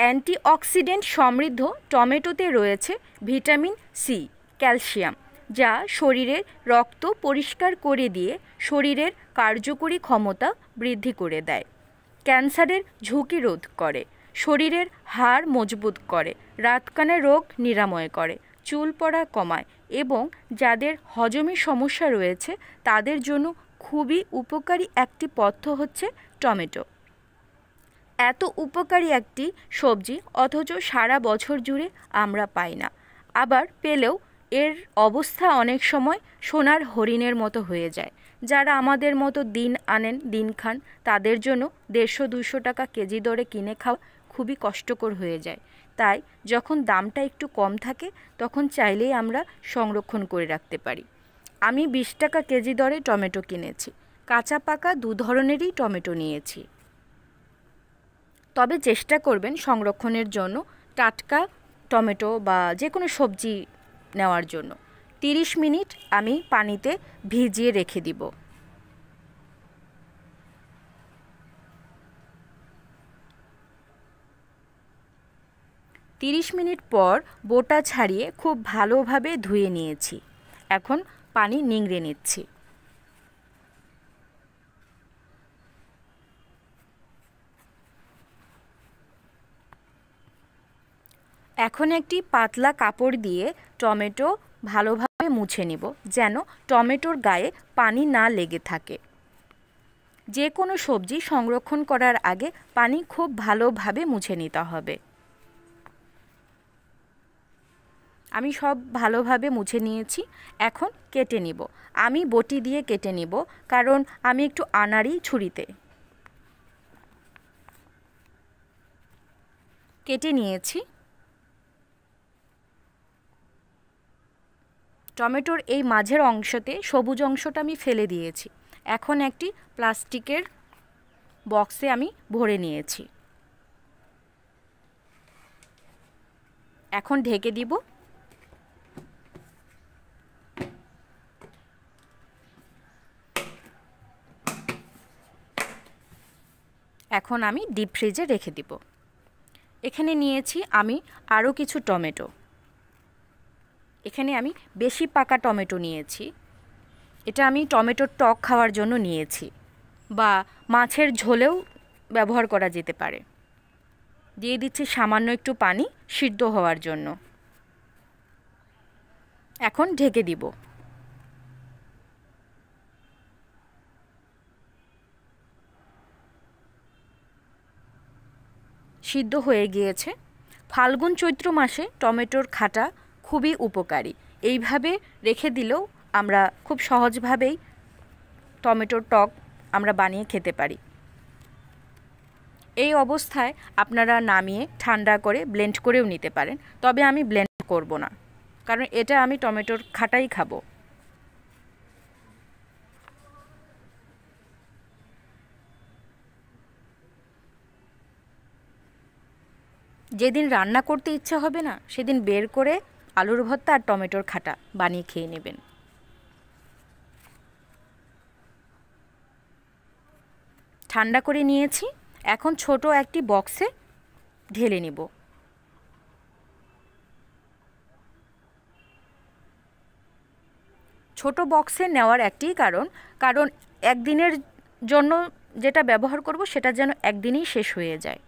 antioxidant সমৃদ্ধ টমেটোতে রয়েছে ভিটামিন সি ক্যালসিয়াম যা শরীরের রক্ত পরিষ্কার করে দিয়ে শরীরের কার্যকরী ক্ষমতা বৃদ্ধি করে দেয় ক্যান্সারের ঝুঁকি রোধ করে শরীরের হাড় মজবুত করে রাতকানা রোগ নিরাময় করে চুল পড়া কমায় এবং যাদের হজমে সমস্যা রয়েছে তাদের জন্য খুবই উপকারী একটি পথ্য হচ্ছে টমেটো এত উপকারী একটি সবজি অথচ সারা বছর জুড়ে আমরা পাই না আবার পেলেও এর অবস্থা অনেক সময় সোনার হরিণের মতো হয়ে যায় যারা আমাদের মতো দিন আনেন দিন খান তাদের জন্য দেড়শো দুশো টাকা কেজি দরে কিনে খাওয়া খুবই কষ্টকর হয়ে যায় তাই যখন দামটা একটু কম থাকে তখন চাইলেই আমরা সংরক্ষণ করে রাখতে পারি আমি বিশ টাকা কেজি দরে টমেটো কিনেছি কাঁচা পাকা দু ধরনেরই টমেটো নিয়েছি তবে চেষ্টা করবেন সংরক্ষণের জন্য টাটকা টমেটো বা যে কোনো সবজি নেওয়ার জন্য তিরিশ মিনিট আমি পানিতে ভিজিয়ে রেখে দিব তিরিশ মিনিট পর বোটা ছাড়িয়ে খুব ভালোভাবে ধুয়ে নিয়েছি এখন পানি নিংড়ে নিচ্ছি এখন একটি পাতলা কাপড় দিয়ে টমেটো ভালোভাবে মুছে নিব যেন টমেটোর গায়ে পানি না লেগে থাকে যে কোনো সবজি সংরক্ষণ করার আগে পানি খুব ভালোভাবে মুছে নিতে হবে আমি সব ভালোভাবে মুছে নিয়েছি এখন কেটে নিব আমি বটি দিয়ে কেটে নিব কারণ আমি একটু আনারি ছুরিতে কেটে নিয়েছি টমেটোর এই মাঝের অংশতে সবুজ অংশটা আমি ফেলে দিয়েছি এখন একটি প্লাস্টিকের বক্সে আমি ভরে নিয়েছি এখন ঢেকে দিব এখন আমি ডিপ ফ্রিজে রেখে দিব এখানে নিয়েছি আমি আরও কিছু টমেটো এখানে আমি বেশি পাকা টমেটো নিয়েছি এটা আমি টমেটোর টক খাওয়ার জন্য নিয়েছি বা মাছের ঝোলেও ব্যবহার করা যেতে পারে দিয়ে দিচ্ছি সামান্য একটু পানি সিদ্ধ হওয়ার জন্য এখন ঢেকে দিব সিদ্ধ হয়ে গিয়েছে ফাল্গুন চৈত্র মাসে টমেটোর খাটা খুবই উপকারী এইভাবে রেখে দিলেও আমরা খুব সহজভাবেই টমেটোর টক আমরা বানিয়ে খেতে পারি এই অবস্থায় আপনারা নামিয়ে ঠান্ডা করে ব্লেন্ড করেও নিতে পারেন তবে আমি ব্লেন্ড করব না কারণ এটা আমি টমেটোর খাটাই খাবো যেদিন রান্না করতে ইচ্ছা হবে না সেদিন বের করে আলুর ভর্তা আর টমেটোর খাটা বানিয়ে খেয়ে নেবেন ঠান্ডা করে নিয়েছি এখন ছোট একটি বক্সে ঢেলে নেব ছোট বক্সে নেওয়ার একটি কারণ কারণ একদিনের জন্য যেটা ব্যবহার করব সেটা যেন একদিনেই শেষ হয়ে যায়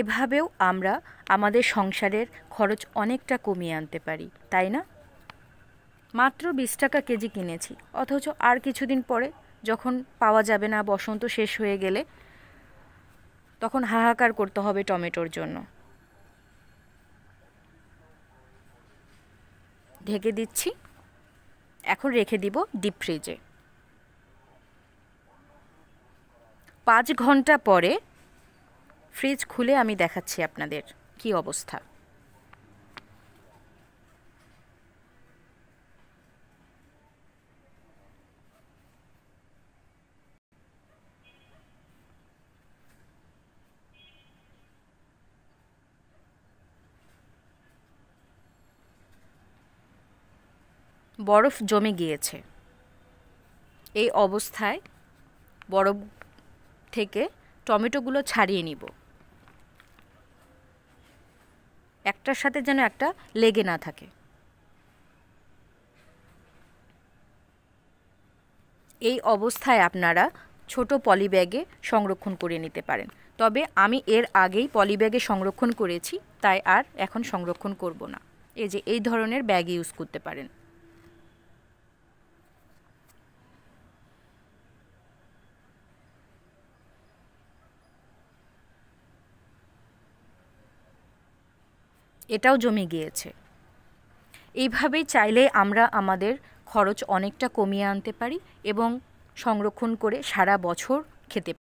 এভাবেও আমরা আমাদের সংসারের খরচ অনেকটা কমিয়ে আনতে পারি তাই না মাত্র বিশ টাকা কেজি কিনেছি অথচ আর কিছুদিন পরে যখন পাওয়া যাবে না বসন্ত শেষ হয়ে গেলে তখন হাহাকার করতে হবে টমেটোর জন্য ঢেকে দিচ্ছি এখন রেখে দিব ডিপ ফ্রিজে পাঁচ ঘন্টা পরে ফ্রিজ খুলে আমি দেখাচ্ছি আপনাদের কি অবস্থা বরফ জমে গিয়েছে এই অবস্থায় বরফ থেকে টমেটোগুলো ছাড়িয়ে নিব একটার সাথে যেন একটা লেগে না থাকে এই অবস্থায় আপনারা ছোট পলিব্যাগে সংরক্ষণ করে নিতে পারেন তবে আমি এর আগেই পলিব্যাগে সংরক্ষণ করেছি তাই আর এখন সংরক্ষণ করব না এই যে এই ধরনের ব্যাগ ইউজ করতে পারেন এটাও জমে গিয়েছে এইভাবেই চাইলে আমরা আমাদের খরচ অনেকটা কমিয়ে আনতে পারি এবং সংরক্ষণ করে সারা বছর খেতে